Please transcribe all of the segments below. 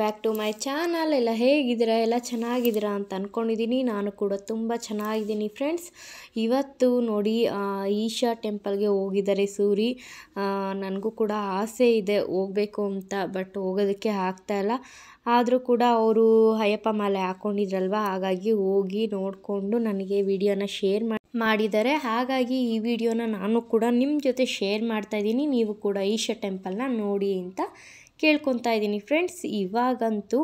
back to my channel ಎಲ್ಲ ಹೇಗಿದ್ದೀರಾ ಎಲ್ಲ ಚೆನ್ನಾಗಿದ್ದೀರಾ ಅಂತ ಅಂದ್ಕೊಂಡಿದ್ದೀನಿ ನಾನು ಕೂಡ ತುಂಬ ಚೆನ್ನಾಗಿದ್ದೀನಿ ಫ್ರೆಂಡ್ಸ್ ಇವತ್ತು ನೋಡಿ ಈಶಾ ಟೆಂಪಲ್ಗೆ ಹೋಗಿದ್ದಾರೆ ಸೂರಿ ನನಗೂ ಕೂಡ ಆಸೆ ಇದೆ ಹೋಗಬೇಕು ಅಂತ ಬಟ್ ಹೋಗೋದಕ್ಕೆ ಆಗ್ತಾಯಿಲ್ಲ ಆದರೂ ಕೂಡ ಅವರು ಅಯ್ಯಪ್ಪ ಮಾಲೆ ಹಾಕ್ಕೊಂಡಿದ್ರಲ್ವ ಹಾಗಾಗಿ ಹೋಗಿ ನೋಡಿಕೊಂಡು ನನಗೆ ವಿಡಿಯೋನ ಶೇರ್ ಮಾಡಿ ಮಾಡಿದ್ದಾರೆ ಹಾಗಾಗಿ ಈ ವಿಡಿಯೋನ ನಾನು ಕೂಡ ನಿಮ್ಮ ಜೊತೆ ಶೇರ್ ಮಾಡ್ತಾಯಿದ್ದೀನಿ ನೀವು ಕೂಡ ಈಶಾ ಟೆಂಪಲ್ನ ನೋಡಿ ಅಂತ ಕೇಳ್ಕೊತಾ ಇದ್ದೀನಿ ಫ್ರೆಂಡ್ಸ್ ಇವಾಗಂತೂ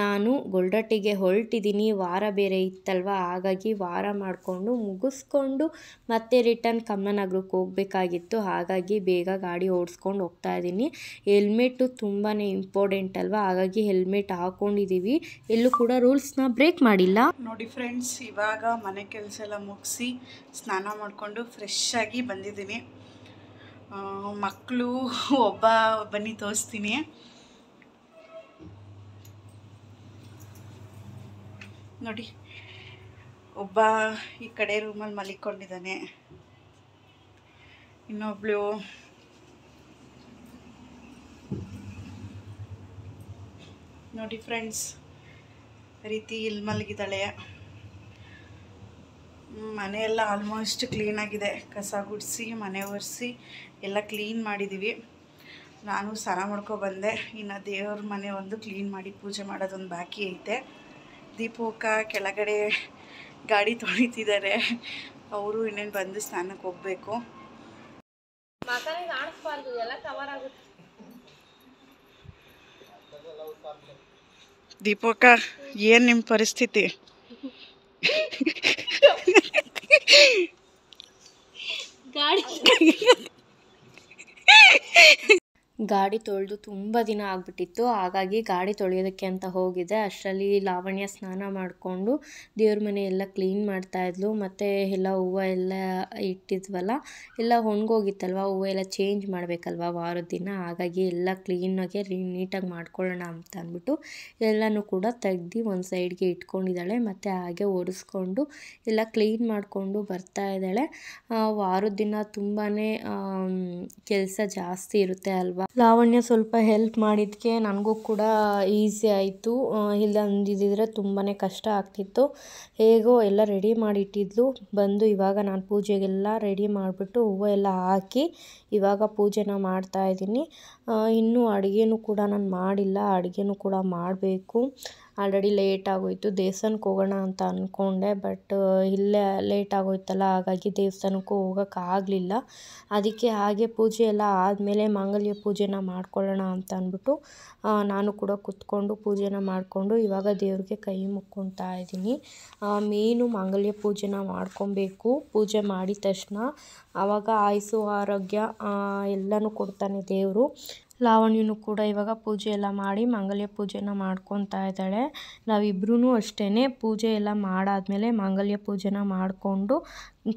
ನಾನು ಗೊಲ್ಡಟ್ಟಿಗೆ ಹೊರಟಿದ್ದೀನಿ ವಾರ ಬೇರೆ ಇತ್ತಲ್ವ ಹಾಗಾಗಿ ವಾರ ಮಾಡಿಕೊಂಡು ಮುಗಿಸ್ಕೊಂಡು ಮತ್ತೆ ರಿಟರ್ನ್ ಕಮ್ಮನಗ್ರಕ್ಕೆ ಹೋಗಬೇಕಾಗಿತ್ತು ಹಾಗಾಗಿ ಬೇಗ ಗಾಡಿ ಓಡಿಸ್ಕೊಂಡು ಹೋಗ್ತಾ ಇದ್ದೀನಿ ಹೆಲ್ಮೆಟ್ಟು ತುಂಬಾ ಇಂಪಾರ್ಟೆಂಟ್ ಅಲ್ವಾ ಹಾಗಾಗಿ ಹೆಲ್ಮೆಟ್ ಹಾಕ್ಕೊಂಡಿದ್ದೀವಿ ಎಲ್ಲೂ ಕೂಡ ರೂಲ್ಸ್ನ ಬ್ರೇಕ್ ಮಾಡಿಲ್ಲ ನೋಡಿ ಫ್ರೆಂಡ್ಸ್ ಇವಾಗ ಮನೆ ಕೆಲಸ ಎಲ್ಲ ಮುಗಿಸಿ ಸ್ನಾನ ಮಾಡಿಕೊಂಡು ಫ್ರೆಶ್ ಆಗಿ ಬಂದಿದ್ದೀನಿ ಮಕ್ಕಳು ಒಬ್ಬ ಬನ್ನಿ ತೋರಿಸ್ತೀನಿ ನೋಡಿ ಒಬ್ಬ ಈ ಕಡೆ ರೂಮಲ್ಲಿ ಮಲಿಕೊಂಡಿದ್ದಾನೆ ಇನ್ನೊಬ್ಳು ನೋಡಿ ಫ್ರೆಂಡ್ಸ್ ರೀತಿ ಇಲ್ಲಿ ಮಲಗಿದ್ದಾಳೆ ಮನೆಯೆಲ್ಲ ಆಲ್ಮೋಸ್ಟ್ ಕ್ಲೀನಾಗಿದೆ ಕಸ ಗುಡಿಸಿ ಮನೆ ಒರೆಸಿ ಎಲ್ಲ ಕ್ಲೀನ್ ಮಾಡಿದ್ದೀವಿ ನಾನು ಸ್ನಾನ ಬಂದೆ ಇನ್ನು ದೇವ್ರ ಮನೆ ಒಂದು ಕ್ಲೀನ್ ಮಾಡಿ ಪೂಜೆ ಮಾಡೋದೊಂದು ಬಾಕಿ ಐತೆ ದೀಪೋಕ ಕೆಳಗಡೆ ಗಾಡಿ ತೊಳಿತಿದ್ದಾರೆ ಅವರು ಇನ್ನೇನು ಬಂದು ಸ್ನಾನಕ್ಕೆ ಹೋಗಬೇಕು ದೀಪಕ್ಕ ಏನು ನಿಮ್ಮ ಪರಿಸ್ಥಿತಿ ಗಾಡಿ ತೊಳೆದು ತುಂಬ ದಿನ ಆಗಿಬಿಟ್ಟಿತ್ತು ಹಾಗಾಗಿ ಗಾಡಿ ತೊಳೆಯೋದಕ್ಕೆ ಅಂತ ಹೋಗಿದ್ದೆ ಅಷ್ಟರಲ್ಲಿ ಲಾವಣ್ಯ ಸ್ನಾನ ಮಾಡಿಕೊಂಡು ದೇವ್ರ ಮನೆ ಎಲ್ಲ ಕ್ಲೀನ್ ಮಾಡ್ತಾಯಿದ್ಲು ಮತ್ತು ಎಲ್ಲ ಹೂವು ಎಲ್ಲ ಇಟ್ಟಿದ್ವಲ್ಲ ಎಲ್ಲ ಒಣಗೋಗಿತ್ತಲ್ವ ಹೂವು ಎಲ್ಲ ಚೇಂಜ್ ಮಾಡಬೇಕಲ್ವ ವಾರದ ದಿನ ಹಾಗಾಗಿ ಎಲ್ಲ ಕ್ಲೀನಾಗೆ ನೀಟಾಗಿ ಮಾಡ್ಕೊಳ್ಳೋಣ ಅಂತ ಅಂದ್ಬಿಟ್ಟು ಎಲ್ಲನೂ ಕೂಡ ತೆಗ್ದು ಒಂದು ಸೈಡ್ಗೆ ಇಟ್ಕೊಂಡಿದ್ದಾಳೆ ಮತ್ತು ಹಾಗೆ ಒರೆಸ್ಕೊಂಡು ಎಲ್ಲ ಕ್ಲೀನ್ ಮಾಡಿಕೊಂಡು ಬರ್ತಾ ಇದ್ದಾಳೆ ವಾರದ ದಿನ ತುಂಬಾ ಕೆಲಸ ಜಾಸ್ತಿ ಇರುತ್ತೆ ಅಲ್ವಾ ಲಾವಣ್ಯ ಸ್ವಲ್ಪ ಹೆಲ್ಪ್ ಮಾಡಿದ್ದಕ್ಕೆ ನನಗೂ ಕೂಡ ಈಸಿ ಆಯಿತು ಇಲ್ಲಂದಿದ್ದಿದ್ರೆ ತುಂಬಾ ಕಷ್ಟ ಆಗ್ತಿತ್ತು ಹೇಗೋ ಎಲ್ಲ ರೆಡಿ ಮಾಡಿಟ್ಟಿದ್ಲು ಬಂದು ಇವಾಗ ನಾನು ಪೂಜೆಗೆಲ್ಲ ರೆಡಿ ಮಾಡಿಬಿಟ್ಟು ಹೂವು ಎಲ್ಲ ಹಾಕಿ ಇವಾಗ ಪೂಜೆನ ಮಾಡ್ತಾಯಿದ್ದೀನಿ ಇನ್ನೂ ಅಡುಗೆನೂ ಕೂಡ ನಾನು ಮಾಡಿಲ್ಲ ಅಡುಗೆನೂ ಕೂಡ ಮಾಡಬೇಕು ಆಲ್ರೆಡಿ ಲೇಟ್ ಆಗೋಯಿತು ದೇವಸ್ಥಾನಕ್ಕೆ ಹೋಗೋಣ ಅಂತ ಅಂದ್ಕೊಂಡೆ ಬಟ್ ಇಲ್ಲೇ ಲೇಟ್ ಆಗೋಯ್ತಲ್ಲ ಹಾಗಾಗಿ ದೇವಸ್ಥಾನಕ್ಕೂ ಹೋಗೋಕ್ಕಾಗಲಿಲ್ಲ ಅದಕ್ಕೆ ಹಾಗೆ ಪೂಜೆ ಎಲ್ಲ ಆದಮೇಲೆ ಮಾಂಗಲ್ಯ ಪೂಜೆನ ಮಾಡ್ಕೊಳ್ಳೋಣ ಅಂತ ಅಂದ್ಬಿಟ್ಟು ನಾನು ಕೂಡ ಕೂತ್ಕೊಂಡು ಪೂಜೆನ ಮಾಡಿಕೊಂಡು ಇವಾಗ ದೇವ್ರಿಗೆ ಕೈ ಮುಕ್ಕೊತಾ ಇದ್ದೀನಿ ಮೇನು ಮಾಂಗಲ್ಯ ಪೂಜೆನ ಮಾಡ್ಕೊಬೇಕು ಪೂಜೆ ಮಾಡಿದ ತಕ್ಷಣ ಆವಾಗ ಆಯುಸು ಆರೋಗ್ಯ ಎಲ್ಲನೂ ಕೊಡ್ತಾನೆ ದೇವರು ಲಾವಣ್ಯನು ಕೂಡ ಇವಾಗ ಪೂಜೆ ಎಲ್ಲ ಮಾಡಿ ಮಾಂಗಲ್ಯ ಪೂಜೆನ ಮಾಡ್ಕೊತಾ ಇದ್ದಾಳೆ ನಾವಿಬ್ರೂ ಅಷ್ಟೇ ಪೂಜೆ ಎಲ್ಲ ಮಾಡಾದಮೇಲೆ ಮಾಂಗಲ್ಯ ಪೂಜೆನ ಮಾಡಿಕೊಂಡು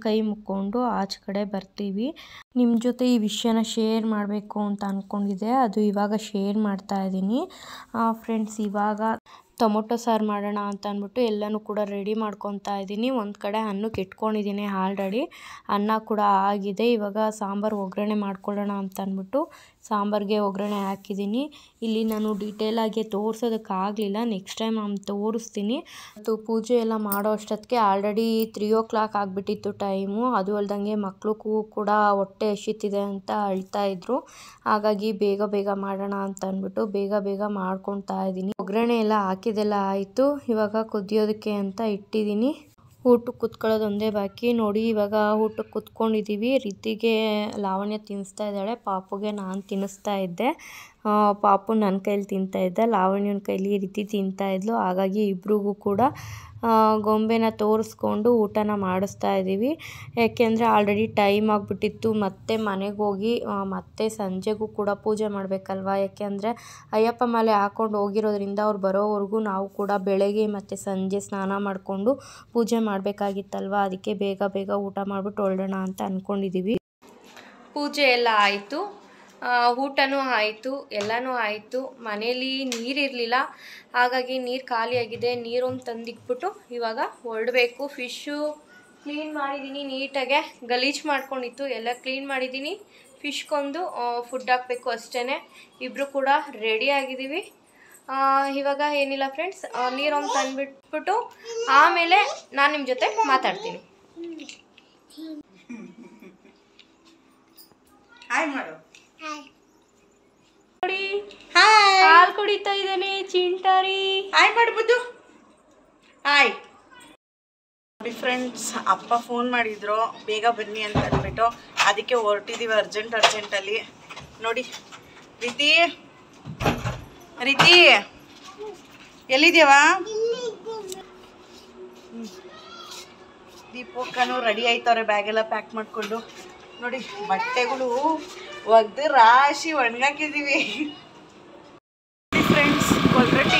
ಕೈ ಮುಕ್ಕೊಂಡು ಆಚೆ ಕಡೆ ಬರ್ತೀವಿ ನಿಮ್ಮ ಜೊತೆ ಈ ವಿಷಯನ ಶೇರ್ ಮಾಡಬೇಕು ಅಂತ ಅಂದ್ಕೊಂಡಿದ್ದೆ ಅದು ಇವಾಗ ಶೇರ್ ಮಾಡ್ತಾ ಇದ್ದೀನಿ ಫ್ರೆಂಡ್ಸ್ ಇವಾಗ ಟೊಮೊಟೊ ಸಾರು ಮಾಡೋಣ ಅಂತ ಅಂದ್ಬಿಟ್ಟು ಎಲ್ಲನೂ ಕೂಡ ರೆಡಿ ಮಾಡ್ಕೊತಾ ಇದ್ದೀನಿ ಒಂದು ಕಡೆ ಅನ್ನಕ್ಕೆ ಇಟ್ಕೊಂಡಿದ್ದೀನಿ ಆಲ್ರೆಡಿ ಅನ್ನ ಕೂಡ ಆಗಿದೆ ಇವಾಗ ಸಾಂಬಾರು ಒಗ್ಗರಣೆ ಮಾಡ್ಕೊಳ್ಳೋಣ ಅಂತ ಅಂದ್ಬಿಟ್ಟು ಸಾಂಬಾರಿಗೆ ಒಗ್ಗರಣೆ ಹಾಕಿದ್ದೀನಿ ಇಲ್ಲಿ ನಾನು ಡೀಟೇಲಾಗಿ ತೋರಿಸೋದಕ್ಕಾಗಲಿಲ್ಲ ನೆಕ್ಸ್ಟ್ ಟೈಮ್ ನಾನು ತೋರಿಸ್ತೀನಿ ಮತ್ತು ಪೂಜೆ ಎಲ್ಲ ಮಾಡೋ ಅಷ್ಟೊತ್ತಿಗೆ ಆಲ್ರೆಡಿ ತ್ರೀ ಓ ಕ್ಲಾಕ್ ಆಗಿಬಿಟ್ಟಿತ್ತು ಟೈಮು ಅದು ಅಲ್ದಂಗೆ ಮಕ್ಳಿಗೂ ಕೂಡ ಹೊಟ್ಟೆ ಎಸಿತಿದೆ ಅಂತ ಅಳ್ತಾ ಇದ್ರು ಹಾಗಾಗಿ ಬೇಗ ಬೇಗ ಮಾಡೋಣ ಅಂತ ಅಂದ್ಬಿಟ್ಟು ಬೇಗ ಬೇಗ ಮಾಡ್ಕೊತಾ ಇದ್ದೀನಿ ಒಗ್ಗರಣೆ ಎಲ್ಲ ಹಾಕಿ ಇದೆಲ್ಲ ಆಯಿತು ಇವಾಗ ಕುದಿಯೋದಕ್ಕೆ ಅಂತ ಇಟ್ಟಿದ್ದೀನಿ ಊಟಕ್ಕೆ ಕುತ್ಕೊಳ್ಳೋದು ಒಂದೇ ಬಾಕಿ ನೋಡಿ ಇವಾಗ ಊಟಕ್ಕೆ ಕುತ್ಕೊಂಡಿದ್ದೀವಿ ರೀತಿಗೆ ಲಾವಣ್ಯ ತಿನ್ನಿಸ್ತಾ ಇದ್ದಾಳೆ ಪಾಪುಗೆ ನಾನು ತಿನ್ನಿಸ್ತಾ ಇದ್ದೆ ಪಾಪು ನನ್ನ ಕೈಲಿ ತಿಂತಾಯಿದ್ದ ಲಾವಣ್ಯನ ಕೈಲಿ ಈ ರೀತಿ ಇದ್ಲು ಹಾಗಾಗಿ ಇಬ್ರಿಗೂ ಕೂಡ ಗೊಂಬೆನ ತೋರಿಸ್ಕೊಂಡು ಊಟನ ಮಾಡಿಸ್ತಾ ಇದ್ದೀವಿ ಯಾಕೆಂದರೆ ಆಲ್ರೆಡಿ ಟೈಮ್ ಆಗಿಬಿಟ್ಟಿತ್ತು ಮತ್ತೆ ಮನೆಗೆ ಹೋಗಿ ಮತ್ತೆ ಸಂಜೆಗೂ ಕೂಡ ಪೂಜೆ ಮಾಡಬೇಕಲ್ವಾ ಯಾಕೆಂದರೆ ಅಯ್ಯಪ್ಪ ಮಾಲೆ ಹಾಕ್ಕೊಂಡು ಹೋಗಿರೋದ್ರಿಂದ ಅವ್ರು ಬರೋವರೆಗೂ ನಾವು ಕೂಡ ಬೆಳಗ್ಗೆ ಮತ್ತು ಸಂಜೆ ಸ್ನಾನ ಮಾಡಿಕೊಂಡು ಪೂಜೆ ಮಾಡಬೇಕಾಗಿತ್ತಲ್ವ ಅದಕ್ಕೆ ಬೇಗ ಬೇಗ ಊಟ ಮಾಡಿಬಿಟ್ಟು ಹೊರಡೋಣ ಅಂತ ಅಂದ್ಕೊಂಡಿದ್ದೀವಿ ಪೂಜೆ ಎಲ್ಲ ಆಯಿತು ಊಟನೂ ಆಯಿತು ಎಲ್ಲನೂ ಆಯಿತು ಮನೇಲಿ ನೀರಿರಲಿಲ್ಲ ಹಾಗಾಗಿ ನೀರು ಖಾಲಿಯಾಗಿದೆ ನೀರೊಂದು ತಂದಿಕ್ಬಿಟ್ಟು ಇವಾಗ ಹೊರಡಬೇಕು ಫಿಶ್ಶು ಕ್ಲೀನ್ ಮಾಡಿದ್ದೀನಿ ನೀಟಾಗೆ ಗಲೀಜು ಮಾಡ್ಕೊಂಡಿತ್ತು ಎಲ್ಲ ಕ್ಲೀನ್ ಮಾಡಿದ್ದೀನಿ ಫಿಶ್ಗೊಂದು ಫುಡ್ ಹಾಕಬೇಕು ಅಷ್ಟೇ ಇಬ್ಬರು ಕೂಡ ರೆಡಿ ಆಗಿದ್ದೀವಿ ಇವಾಗ ಏನಿಲ್ಲ ಫ್ರೆಂಡ್ಸ್ ನೀರೊಂದು ತಂದುಬಿಟ್ಬಿಟ್ಟು ಆಮೇಲೆ ನಾನು ನಿಮ್ಮ ಜೊತೆ ಮಾತಾಡ್ತೀನಿ ಆಯ್ ಮಾಡ್ಬೋದು ಹಾಯ್ ನೋಡಿ ಫ್ರೆಂಡ್ಸ್ ಅಪ್ಪ ಫೋನ್ ಮಾಡಿದ್ರು ಬೇಗ ಬನ್ನಿ ಅಂತ ಅಂದ್ಬಿಟ್ಟು ಅದಕ್ಕೆ ಹೊರಟಿದೀವಿ ಅರ್ಜೆಂಟ್ ಅರ್ಜೆಂಟಲ್ಲಿ ನೋಡಿ ರೀತಿ ರೀತಿ ಎಲ್ಲಿದ್ದೀವಾ ದೀಪಕ್ಕನು ರೆಡಿ ಆಯ್ತವ್ರೆ ಬ್ಯಾಗೆಲ್ಲ ಪ್ಯಾಕ್ ಮಾಡಿಕೊಂಡು ನೋಡಿ ಬಟ್ಟೆಗಳು ಒಗ್ದು ರಾಶಿ ಒಣಗಾಕಿದ್ದೀವಿ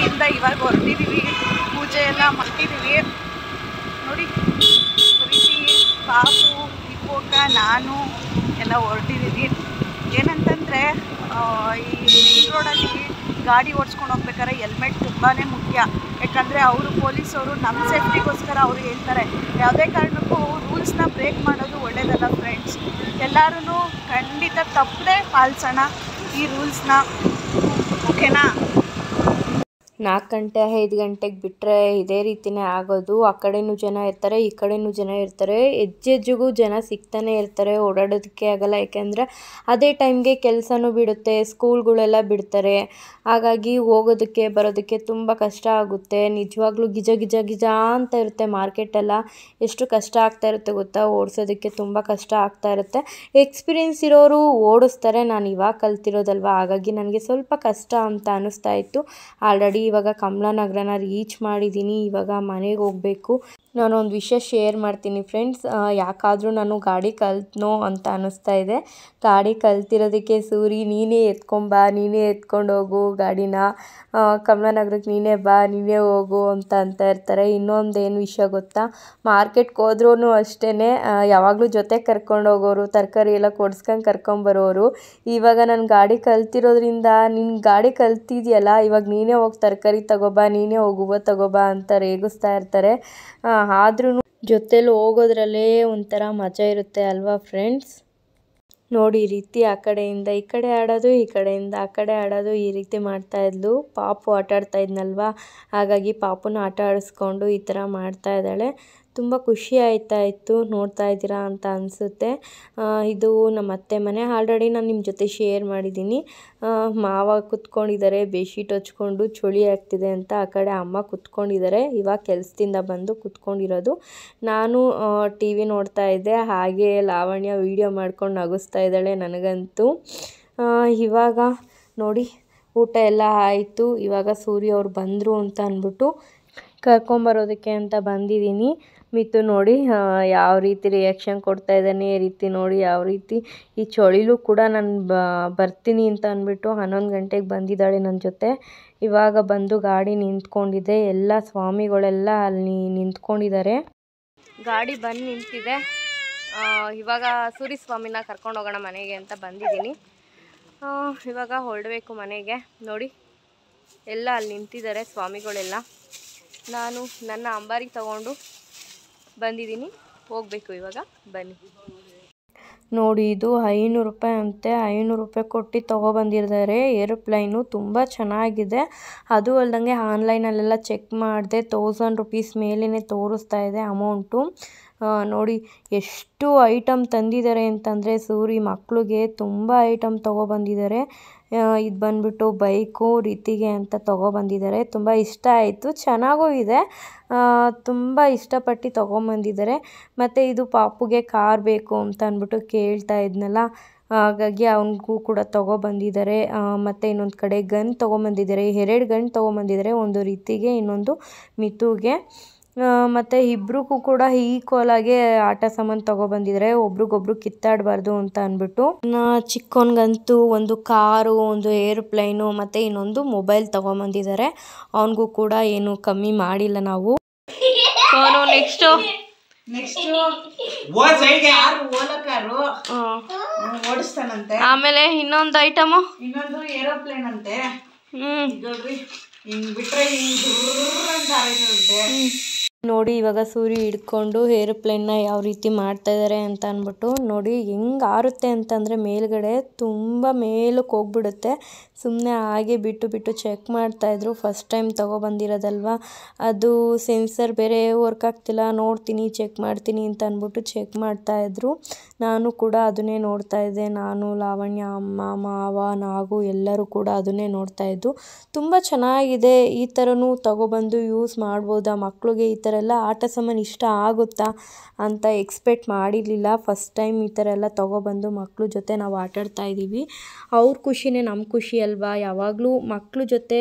ಮನೆಯಿಂದ ಇವಾಗ ಹೊರಟಿದ್ದೀವಿ ಪೂಜೆ ಎಲ್ಲ ಮಾಡ್ತಿದ್ದೀವಿ ನೋಡಿ ಪ್ರೀತಿ ಪಾಪು ಇಪ್ಪೋಕ ನಾನು ಎಲ್ಲ ಹೊರಟಿದ್ದೀವಿ ಏನಂತಂದರೆ ಈ ಮೇನ್ ರೋಡಲ್ಲಿ ಗಾಡಿ ಓಡಿಸ್ಕೊಂಡು ಹೋಗ್ಬೇಕಾದ್ರೆ ಹೆಲ್ಮೆಟ್ ತುಂಬಾ ಮುಖ್ಯ ಯಾಕಂದರೆ ಅವರು ಪೊಲೀಸವರು ನಮ್ಮ ಸೇಫ್ಟಿಗೋಸ್ಕರ ಅವರು ಹೇಳ್ತಾರೆ ಯಾವುದೇ ಕಾರಣಕ್ಕೂ ರೂಲ್ಸ್ನ ಬ್ರೇಕ್ ಮಾಡೋದು ಒಳ್ಳೇದಲ್ಲ ಫ್ರೆಂಡ್ಸ್ ಎಲ್ಲರೂ ಖಂಡಿತ ತಪ್ಪದೆ ಪಾಲಿಸೋಣ ಈ ರೂಲ್ಸ್ನ ಓಕೆನಾ ನಾಲ್ಕು ಗಂಟೆ ಐದು ಗಂಟೆಗೆ ಬಿಟ್ಟರೆ ಇದೇ ರೀತಿಯೇ ಆಗೋದು ಆ ಕಡೆಯೂ ಜನ ಇರ್ತಾರೆ ಈ ಕಡೆಯೂ ಜನ ಇರ್ತಾರೆ ಹೆಜ್ಜೆಜ್ಜೆಗೂ ಜನ ಸಿಗ್ತಾನೆ ಇರ್ತಾರೆ ಓಡಾಡೋದಕ್ಕೆ ಆಗಲ್ಲ ಯಾಕೆಂದರೆ ಅದೇ ಟೈಮ್ಗೆ ಕೆಲಸನೂ ಬಿಡುತ್ತೆ ಸ್ಕೂಲ್ಗಳೆಲ್ಲ ಬಿಡ್ತಾರೆ ಹಾಗಾಗಿ ಹೋಗೋದಕ್ಕೆ ಬರೋದಕ್ಕೆ ತುಂಬ ಕಷ್ಟ ಆಗುತ್ತೆ ನಿಜವಾಗ್ಲೂ ಗಿಜ ಗಿಜ ಗಿಜ ಅಂತ ಇರುತ್ತೆ ಮಾರ್ಕೆಟೆಲ್ಲ ಎಷ್ಟು ಕಷ್ಟ ಆಗ್ತಾ ಇರುತ್ತೆ ಗೊತ್ತಾ ಓಡಿಸೋದಕ್ಕೆ ತುಂಬ ಕಷ್ಟ ಆಗ್ತಾ ಇರುತ್ತೆ ಎಕ್ಸ್ಪೀರಿಯೆನ್ಸ್ ಇರೋರು ಓಡಿಸ್ತಾರೆ ನಾನು ಇವಾಗ ಕಲ್ತಿರೋದಲ್ವ ಹಾಗಾಗಿ ನನಗೆ ಸ್ವಲ್ಪ ಕಷ್ಟ ಅಂತ ಅನ್ನಿಸ್ತಾ ಇತ್ತು ಆಲ್ರೆಡಿ ಇವಾಗ ನಗರನ ರೀಚ್ ಮಾಡಿದ್ದೀನಿ ಇವಾಗ ಮನೆಗೆ ಹೋಗಬೇಕು ನಾನೊಂದು ವಿಷಯ ಶೇರ್ ಮಾಡ್ತೀನಿ ಫ್ರೆಂಡ್ಸ್ ಯಾಕಾದರೂ ನಾನು ಗಾಡಿ ಕಲ್ತ್ನೋ ಅಂತ ಅನ್ನಿಸ್ತಾ ಇದೆ ಗಾಡಿ ಕಲ್ತಿರೋದಕ್ಕೆ ಸೂರಿ ನೀನೇ ಎತ್ಕೊಂಬಾ ನೀನೇ ಎತ್ಕೊಂಡು ಹೋಗು ಗಾಡಿನ ಕಮಲನಗರಕ್ಕೆ ನೀನೇ ಬಾ ನೀನೇ ಹೋಗು ಅಂತ ಅಂತ ಇರ್ತಾರೆ ಇನ್ನೊಂದು ಏನು ವಿಷಯ ಗೊತ್ತಾ ಮಾರ್ಕೆಟ್ಗೆ ಹೋದ್ರೂ ಅಷ್ಟೇ ಯಾವಾಗಲೂ ಜೊತೆ ಕರ್ಕೊಂಡು ಹೋಗೋರು ತರಕಾರಿ ಎಲ್ಲ ಕೊಡ್ಸ್ಕೊಂಡು ಕರ್ಕೊಂಬರೋರು ಇವಾಗ ನಾನು ಗಾಡಿ ಕಲ್ತಿರೋದ್ರಿಂದ ನಿನ್ನ ಗಾಡಿ ಕಲ್ತಿದೆಯಲ್ಲ ಇವಾಗ ನೀನೇ ಹೋಗಿ ತರಕಾರಿ ತಗೋಬಾ ನೀನೇ ಹೋಗುವ ತಗೋಬಾ ಅಂತ ರೇಗಿಸ್ತಾ ಇರ್ತಾರೆ ಆದ್ರೂ ಜೊತೆಲಿ ಹೋಗೋದ್ರಲ್ಲೇ ಒಂಥರ ಮಜಾ ಇರುತ್ತೆ ಅಲ್ವಾ ಫ್ರೆಂಡ್ಸ್ ನೋಡಿ ಈ ರೀತಿ ಆ ಕಡೆಯಿಂದ ಈ ಕಡೆ ಆಡೋದು ಈ ಕಡೆಯಿಂದ ಆ ಕಡೆ ಆಡೋದು ಈ ರೀತಿ ಮಾಡ್ತಾ ಇದ್ಲು ಪಾಪು ಆಟ ಆಡ್ತಾ ಇದ್ನಲ್ವಾ ಹಾಗಾಗಿ ಪಾಪುನ ಆಟ ಆಡಿಸ್ಕೊಂಡು ಈ ಥರ ಮಾಡ್ತಾ ಇದ್ದಾಳೆ ತುಂಬ ಖುಷಿ ಆಯ್ತಾ ಇತ್ತು ನೋಡ್ತಾ ಇದ್ದೀರಾ ಅಂತ ಅನಿಸುತ್ತೆ ಇದು ನಮ್ಮ ಅತ್ತೆ ಮನೆ ಆಲ್ರೆಡಿ ನಾನು ನಿಮ್ಮ ಜೊತೆ ಶೇರ್ ಮಾಡಿದ್ದೀನಿ ಮಾವ ಕುತ್ಕೊಂಡಿದ್ದಾರೆ ಬೆಡ್ಶೀಟ್ ಹಚ್ಕೊಂಡು ಚಳಿ ಆಗ್ತಿದೆ ಅಂತ ಆ ಕಡೆ ಅಮ್ಮ ಕುತ್ಕೊಂಡಿದ್ದಾರೆ ಇವಾಗ ಕೆಲಸದಿಂದ ಬಂದು ಕುತ್ಕೊಂಡಿರೋದು ನಾನು ಟಿ ವಿ ನೋಡ್ತಾ ಇದ್ದೆ ಹಾಗೆ ಲಾವಣ್ಯ ವೀಡಿಯೋ ಮಾಡ್ಕೊಂಡು ನಗಿಸ್ತಾ ಇದ್ದಾಳೆ ನನಗಂತೂ ಇವಾಗ ನೋಡಿ ಊಟ ಎಲ್ಲ ಆಯಿತು ಇವಾಗ ಸೂರ್ಯ ಅವ್ರು ಬಂದರು ಅಂತ ಅಂದ್ಬಿಟ್ಟು ಕರ್ಕೊಂಬರೋದಕ್ಕೆ ಅಂತ ಬಂದಿದ್ದೀನಿ ಮಿತು ನೋಡಿ ಯಾವ ರೀತಿ ರಿಯಾಕ್ಷನ್ ಕೊಡ್ತಾ ಇದ್ದಾನೆ ಈ ರೀತಿ ನೋಡಿ ಯಾವ ರೀತಿ ಈ ಚಳಿಲು ಕೂಡ ನಾನು ಬರ್ತೀನಿ ಅಂತ ಅಂದ್ಬಿಟ್ಟು ಹನ್ನೊಂದು ಗಂಟೆಗೆ ಬಂದಿದ್ದಾಳೆ ನನ್ನ ಜೊತೆ ಇವಾಗ ಬಂದು ಗಾಡಿ ನಿಂತ್ಕೊಂಡಿದೆ ಎಲ್ಲ ಸ್ವಾಮಿಗಳೆಲ್ಲ ಅಲ್ಲಿ ನಿಂತ್ಕೊಂಡಿದ್ದಾರೆ ಗಾಡಿ ಬಂದು ನಿಂತಿದೆ ಇವಾಗ ಸೂರಿ ಸ್ವಾಮಿನ ಕರ್ಕೊಂಡು ಹೋಗೋಣ ಮನೆಗೆ ಅಂತ ಬಂದಿದ್ದೀನಿ ಇವಾಗ ಹೊರಡಬೇಕು ಮನೆಗೆ ನೋಡಿ ಎಲ್ಲ ಅಲ್ಲಿ ನಿಂತಿದ್ದಾರೆ ಸ್ವಾಮಿಗಳೆಲ್ಲ ನಾನು ನನ್ನ ಅಂಬಾರಿಗೆ ತಗೊಂಡು ಬಂದಿದ್ದೀನಿ ಹೋಗಬೇಕು ಇವಾಗ ಬನ್ನಿ ನೋಡಿ ಇದು ಐನೂರು ರೂಪಾಯಿ ಅಂತೆ ಐನೂರು ರೂಪಾಯಿ ಕೊಟ್ಟು ತೊಗೊಬಂದಿದ್ದಾರೆ ಏರೋಪ್ಲೈನು ತುಂಬ ಚೆನ್ನಾಗಿದೆ ಅದು ಅಲ್ಲದಂಗೆ ಆನ್ಲೈನಲ್ಲೆಲ್ಲ ಚೆಕ್ ಮಾಡಿದೆ ತೌಸಂಡ್ ರುಪೀಸ್ ಮೇಲೇ ತೋರಿಸ್ತಾ ಇದೆ ಅಮೌಂಟು ನೋಡಿ ಎಷ್ಟು ಐಟಮ್ ತಂದಿದ್ದಾರೆ ಅಂತಂದರೆ ಸೂರಿ ಮಕ್ಕಳಿಗೆ ತುಂಬ ಐಟಮ್ ತೊಗೊಬಂದಿದ್ದಾರೆ ಇದು ಬಂದ್ಬಿಟ್ಟು ಬೈಕು ರೀತಿಗೆ ಅಂತ ತಗೊಬಂದಿದ್ದಾರೆ ತುಂಬ ಇಷ್ಟ ಆಯಿತು ಚೆನ್ನಾಗೂ ಇದೆ ತುಂಬ ಇಷ್ಟಪಟ್ಟು ಬಂದಿದ್ದಾರೆ ಮತ್ತು ಇದು ಪಾಪುಗೆ ಕಾರ್ ಬೇಕು ಅಂತ ಅಂದ್ಬಿಟ್ಟು ಕೇಳ್ತಾ ಇದ್ನಲ್ಲ ಹಾಗಾಗಿ ಅವನಿಗೂ ಕೂಡ ತೊಗೊಬಂದಿದ್ದಾರೆ ಮತ್ತು ಇನ್ನೊಂದು ಕಡೆ ಗನ್ ತೊಗೊಂಬಂದಿದ್ದಾರೆ ಎರಡು ಗನ್ ತೊಗೊಂಬಂದಿದ್ದಾರೆ ಒಂದು ರೀತಿಗೆ ಇನ್ನೊಂದು ಮಿತುಗೆ ಮತ್ತು ಇಬ್ರಿಗೂ ಕೂಡ ಈಕ್ವಲಾಗೆ ಆಟ ಸಾಮಾನು ಬಂದಿದ್ದಾರೆ ಒಬ್ರಿಗೊಬ್ರು ಕಿತ್ತಾಡಬಾರ್ದು ಅಂತ ಅಂದ್ಬಿಟ್ಟು ಚಿಕ್ಕವನಿಗಂತೂ ಒಂದು ಕಾರು ಒಂದು ಏರ್ಪ್ಲೈನು ಮತ್ತು ಇನ್ನೊಂದು ಮೊಬೈಲ್ ತಗೊಂಬಂದಿದ್ದಾರೆ ಅವನಿಗೂ ಕೂಡ ಏನು ಕಮ್ಮಿ ಮಾಡಿಲ್ಲ ನಾವು ನೆಕ್ಸ್ಟು ಆಮೇಲೆ ಇನ್ನೊಂದು ಐಟಮ್ ಏರೋಪ್ಲೇನ್ ಅಂತೆ ಹ್ಮ್ ಬಿಟ್ರೆ ನೋಡಿ ಇವಾಗ ಸೂರಿ ಹಿಡ್ಕೊಂಡು ಏರೋಪ್ಲೇನ್ನ ಯಾವ ರೀತಿ ಮಾಡ್ತಾ ಇದ್ದಾರೆ ಅಂತ ಅಂದ್ಬಿಟ್ಟು ನೋಡಿ ಹೆಂಗೆ ಆರುತ್ತೆ ಅಂತಂದರೆ ಮೇಲ್ಗಡೆ ತುಂಬ ಮೇಲಕ್ಕೆ ಹೋಗ್ಬಿಡುತ್ತೆ ಸುಮ್ಮನೆ ಹಾಗೆ ಬಿಟ್ಟು ಬಿಟ್ಟು ಚೆಕ್ ಮಾಡ್ತಾಯಿದ್ರು ಫಸ್ಟ್ ಟೈಮ್ ತೊಗೊಬಂದಿರೋದಲ್ವ ಅದು ಸೆನ್ಸರ್ ಬೇರೆ ವರ್ಕ್ ಆಗ್ತಿಲ್ಲ ನೋಡ್ತೀನಿ ಚೆಕ್ ಮಾಡ್ತೀನಿ ಅಂತ ಅಂದ್ಬಿಟ್ಟು ಚೆಕ್ ಮಾಡ್ತಾಯಿದ್ರು ನಾನು ಕೂಡ ಅದನ್ನೇ ನೋಡ್ತಾ ಇದ್ದೆ ನಾನು ಲಾವಣ್ಯ ಅಮ್ಮ ಮಾವ ನಾಗು ಎಲ್ಲರೂ ಕೂಡ ಅದನ್ನೇ ನೋಡ್ತಾ ಇದ್ದು ತುಂಬ ಚೆನ್ನಾಗಿದೆ ಈ ಥರನೂ ತೊಗೊಬಂದು ಯೂಸ್ ಮಾಡ್ಬೋದಾ ಮಕ್ಕಳಿಗೆ ಈ ಥರ ಥರ ಎಲ್ಲ ಆಟ ಸಾಮಾನು ಇಷ್ಟ ಆಗುತ್ತಾ ಅಂತ ಎಕ್ಸ್ಪೆಕ್ಟ್ ಮಾಡಿರಲಿಲ್ಲ ಫಸ್ಟ್ ಟೈಮ್ ಈ ಥರ ಎಲ್ಲ ತೊಗೊಬಂದು ಮಕ್ಕಳು ಜೊತೆ ನಾವು ಆಟಾಡ್ತಾ ಇದ್ದೀವಿ ಅವ್ರ ಖುಷಿನೇ ನಮ್ಮ ಖುಷಿ ಅಲ್ವಾ ಯಾವಾಗಲೂ ಮಕ್ಕಳು ಜೊತೆ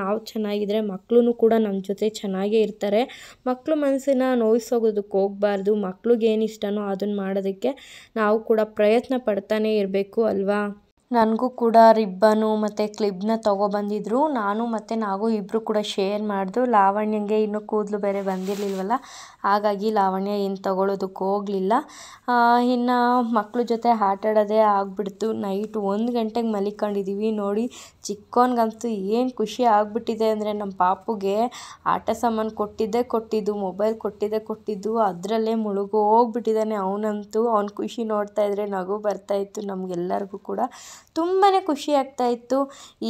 ನಾವು ಚೆನ್ನಾಗಿದ್ದರೆ ಮಕ್ಕಳೂ ಕೂಡ ನಮ್ಮ ಜೊತೆ ಚೆನ್ನಾಗೇ ಇರ್ತಾರೆ ಮಕ್ಕಳು ಮನಸ್ಸನ್ನ ನೋಯಿಸೋಗೋದಕ್ಕೆ ಹೋಗಬಾರ್ದು ಮಕ್ಳಿಗೇನು ಇಷ್ಟನೋ ಅದನ್ನು ಮಾಡೋದಕ್ಕೆ ನಾವು ಕೂಡ ಪ್ರಯತ್ನ ಪಡ್ತಾನೆ ಇರಬೇಕು ಅಲ್ವಾ ನನಗೂ ಕೂಡ ರಿಬ್ಬನು ಮತ್ತು ಕ್ಲಿಬ್ಬನ್ನ ತೊಗೊಬಂದಿದ್ರು ನಾನು ಮತ್ತು ನಾವು ಇಬ್ಬರು ಕೂಡ ಶೇರ್ ಮಾಡಿದ್ರು ಲಾವಣ್ಯಂಗೆ ಇನ್ನೂ ಕೂದಲು ಬೇರೆ ಬಂದಿರಲಿಲ್ವಲ್ಲ ಹಾಗಾಗಿ ಲಾವಣ್ಯ ಏನು ತೊಗೊಳೋದಕ್ಕೆ ಹೋಗಲಿಲ್ಲ ಇನ್ನು ಮಕ್ಕಳ ಜೊತೆ ಆಟ ಆಡೋದೇ ಆಗಿಬಿಡ್ತು ನೈಟ್ ಒಂದು ಗಂಟೆಗೆ ಮಲಿಕೊಂಡಿದ್ದೀವಿ ನೋಡಿ ಚಿಕ್ಕವನಿಗಂತೂ ಏನು ಖುಷಿ ಆಗಿಬಿಟ್ಟಿದೆ ಅಂದರೆ ನಮ್ಮ ಪಾಪುಗೆ ಆಟ ಸಾಮಾನು ಕೊಟ್ಟಿದ್ದೇ ಕೊಟ್ಟಿದ್ದು ಮೊಬೈಲ್ ಕೊಟ್ಟಿದ್ದೇ ಕೊಟ್ಟಿದ್ದು ಅದರಲ್ಲೇ ಮುಳುಗು ಹೋಗ್ಬಿಟ್ಟಿದ್ದಾನೆ ಅವನಂತೂ ಅವ್ನ ಖುಷಿ ನೋಡ್ತಾ ಇದ್ರೆ ನಗು ಬರ್ತಾಯಿತ್ತು ನಮಗೆಲ್ಲರಿಗೂ ಕೂಡ ತುಂಬಾ ಖುಷಿ ಇತ್ತು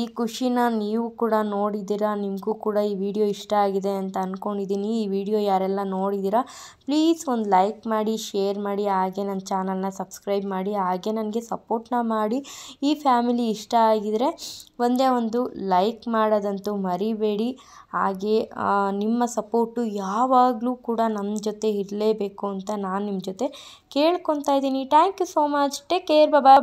ಈ ಖುಷಿನ ನೀವು ಕೂಡ ನೋಡಿದ್ದೀರಾ ನಿಮಗೂ ಕೂಡ ಈ ವಿಡಿಯೋ ಇಷ್ಟ ಆಗಿದೆ ಅಂತ ಅಂದ್ಕೊಂಡಿದ್ದೀನಿ ಈ ವಿಡಿಯೋ ಯಾರೆಲ್ಲ ನೋಡಿದ್ದೀರಾ ಪ್ಲೀಸ್ ಒಂದು ಲೈಕ್ ಮಾಡಿ ಶೇರ್ ಮಾಡಿ ಹಾಗೆ ನನ್ನ ಚಾನಲ್ನ ಸಬ್ಸ್ಕ್ರೈಬ್ ಮಾಡಿ ಹಾಗೆ ನನಗೆ ಸಪೋರ್ಟ್ನ ಮಾಡಿ ಈ ಫ್ಯಾಮಿಲಿ ಇಷ್ಟ ಆಗಿದರೆ ಒಂದೇ ಒಂದು ಲೈಕ್ ಮಾಡೋದಂತೂ ಮರಿಬೇಡಿ ಹಾಗೆ ನಿಮ್ಮ ಸಪೋರ್ಟು ಯಾವಾಗಲೂ ಕೂಡ ನಮ್ಮ ಜೊತೆ ಇರಲೇಬೇಕು ಅಂತ ನಾನು ನಿಮ್ಮ ಜೊತೆ ಕೇಳ್ಕೊತಾ ಇದ್ದೀನಿ thank you so much take care Baba